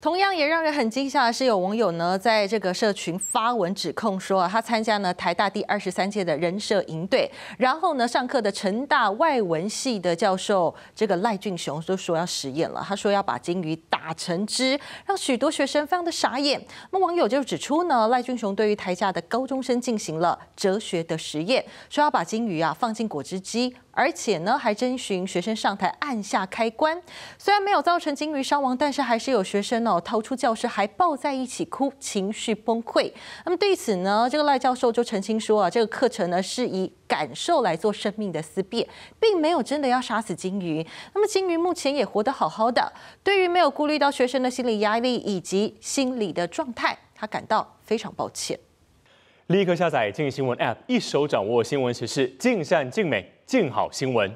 同样也让人很惊吓的是，有网友呢在这个社群发文指控说啊，他参加呢台大第二十三届的人社营队，然后呢上课的成大外文系的教授这个赖俊雄都说要实验了，他说要把金鱼打成汁，让许多学生常得傻眼。那网友就指出呢，赖俊雄对于台下的高中生进行了哲学的实验，说要把金鱼啊放进果汁机。而且呢，还征询学生上台按下开关，虽然没有造成鲸鱼伤亡，但是还是有学生哦逃出教室，还抱在一起哭，情绪崩溃。那么对此呢，这个赖教授就澄清说啊，这个课程呢是以感受来做生命的思辨，并没有真的要杀死鲸鱼。那么鲸鱼目前也活得好好的。对于没有顾虑到学生的心理压力以及心理的状态，他感到非常抱歉。立刻下载《静新闻》App，一手掌握新闻时事，尽善尽美，尽好新闻。